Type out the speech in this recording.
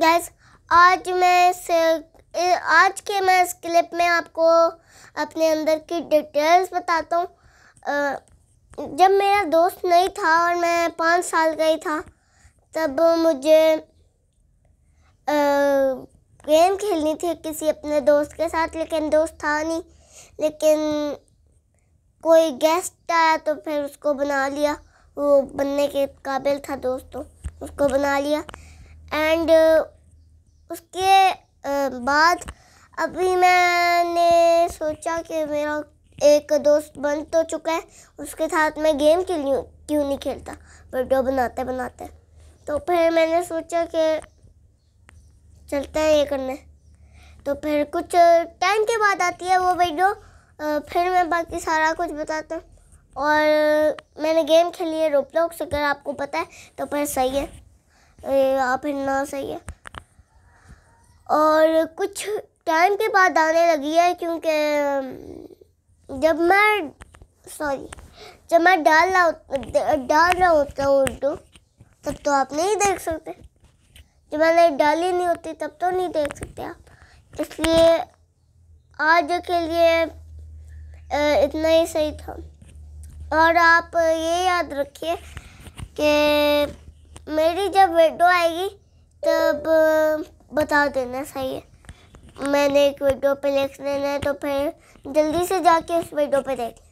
gas आज मैं से आज के मैं इस क्लिप में आपको अपने अंदर की डिटेल्स बताता हूँ जब मेरा दोस्त नहीं था और मैं पाँच साल का ही था तब मुझे गेम खेलनी थी किसी अपने दोस्त के साथ लेकिन दोस्त था नहीं लेकिन कोई गेस्ट आया तो फिर उसको बना लिया वो बनने के काबिल था दोस्तों उसको बना लिया एंड uh, उसके uh, बाद अभी मैंने सोचा कि मेरा एक दोस्त बन तो चुका है उसके साथ मैं गेम के लिए क्यों नहीं खेलता वीडियो बनाते बनाते तो फिर मैंने सोचा कि चलते हैं ये करने तो फिर कुछ टाइम के बाद आती है वो वीडियो फिर मैं बाकी सारा कुछ बताता हूँ और मैंने गेम खेली है रोपलॉक्स अगर आपको पता है तो फिर सही है यहाँ फिरना सही है और कुछ टाइम के बाद आने लगी है क्योंकि जब मैं सॉरी जब मैं डाल रहा डाल रहा होता हूँ उर्दू तब तो आप नहीं देख सकते जब मैंने डाली नहीं होती तब तो नहीं देख सकते आप इसलिए आज के लिए इतना ही सही था और आप ये याद रखिए कि जब वीडियो आएगी तब बता देना सही है मैंने एक वीडियो पे लिख देना है तो फिर जल्दी से जाके उस वीडियो पे देख